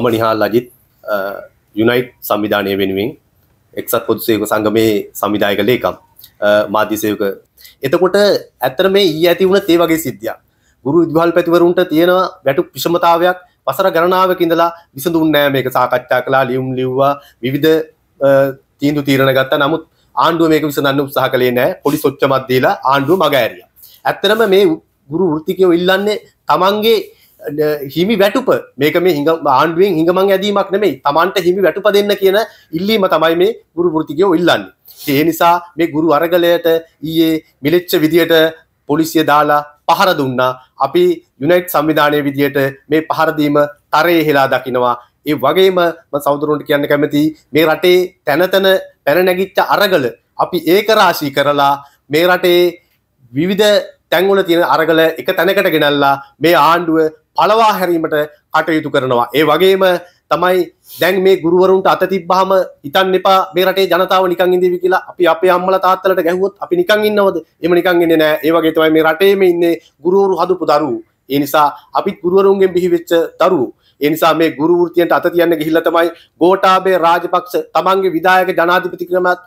මම නිහා ලජිත් යුනයිට් සංවිධානය වෙනුවෙන් එක්සත් පොදුසයක සංගමයේ සමිදායක ලේකම් මාධ්‍යසයක එතකොට ඇත්තර මේ ඊ ඇති වුණ තේ වගේ සිද්ධිය ගුරු විදහල් පැතිවරුන්ට තියෙනවා වැටු පිෂමතාවයක් පසර ගණනාවක ඉඳලා විසඳුන් නෑ මේක සාකච්ඡා කලා ලියුම් ලිව්වා විවිධ තීන්දු තීරණ ගත්තා නමුත් ආණ්ඩුව මේක විසඳන්න උත්සාහ කළේ නෑ පොඩි සොච්චමත් දීලා ආණ්ඩුව මග ඇරියා ඇත්තරම මේ ගුරු වෘත්තිකයෝ ඉල්ලන්නේ තමන්ගේ හිමි වැටුප මේක මේ හිඟ ආණ්ඩුවෙන් හිඟමං ඇදීමක් නෙමෙයි තමන්ට හිමි වැටුප දෙන්න කියන ඉල්ලීම තමයි මේ ගුරු වෘතිකයෝ ඉල්ලන්නේ ඒ නිසා මේ ගුරු අරගලයට ඊයේ මිලෙච්ච විදියට පොලිසිය දාලා පහර දුන්නා අපි යුනයිට් සංවිධානය විදියට මේ පහරදීම තරය හෙලා දකිනවා ඒ වගේම සෞදුරුන්ට කියන්න කැමති මේ රටේ තැනතන පැන නැගිච්ච අරගල අපි ඒක රාශී කරලා මේ රටේ විවිධ තැන්වල තියෙන අරගල එක තැනකට ගෙනල්ලා මේ ආණ්ඩුව පලවා හැරීමට කටයුතු කරනවා ඒ වගේම තමයි දැන් මේ ගුරුවරුන්ට අත තිබ්බහම හිතන්න එපා මේ රටේ ජනතාව නිකන් ඉඳීවි කියලා අපි අපේ අම්මලා තාත්තලට ගැහුවොත් අපි නිකන් ඉන්නවද එහෙම නිකන් ඉන්නේ නැහැ ඒ වගේ තමයි මේ රටේම ඉන්නේ ගුරුවරු හදපු දරුවෝ ඒ නිසා අපිත් ගුරුවරුන්ගෙන් බිහිවෙච්ච දරුවෝ එනිසා මේ ගුරු වෘතියන්ට අත තියන්න ගිහිල්ලා තමයි ගෝඨාභය රාජපක්ෂ තමන්ගේ විධායක ජනාධිපති ක්‍රමත්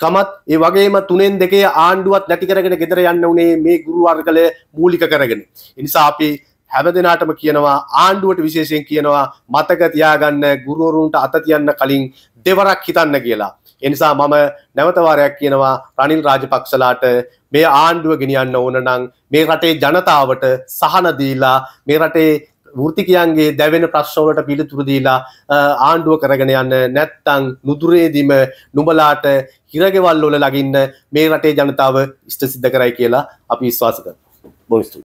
කමත් ඒ වගේම තුනෙන් දෙකේ ආණ්ඩුවත් නැති කරගෙන ගෙදර යන්න උනේ මේ ගුරු වර්ගලය මූලික කරගෙන. ඒ නිසා අපි හැම දෙනාටම කියනවා ආණ්ඩුවට විශේෂයෙන් කියනවා මතක තියාගන්න ගුරුවරුන්ට අත තියන්න කලින් දෙවරක් හිතන්න කියලා. එනිසා මම නැවතවාරයක් කියනවා රනිල් රාජපක්ෂලාට මේ ආණ්ඩුව ගෙනියන්න ඕන නම් මේ රටේ ජනතාවට සහන දීලා මේ රටේ වෘතිකයන්ගේ දැවෙන ප්‍රශ්නවලට පිළිතුරු දීලා ආණ්ඩුව කරගෙන යන්න නැත්තං නුදුරේදිම නුඹලාට හිරගෙවල් වල ලගින්න මේ රටේ ජනතාව ඉෂ්ට සිද්ධ කරයි කියලා අපි විශ්වාස කරමු. බොහොම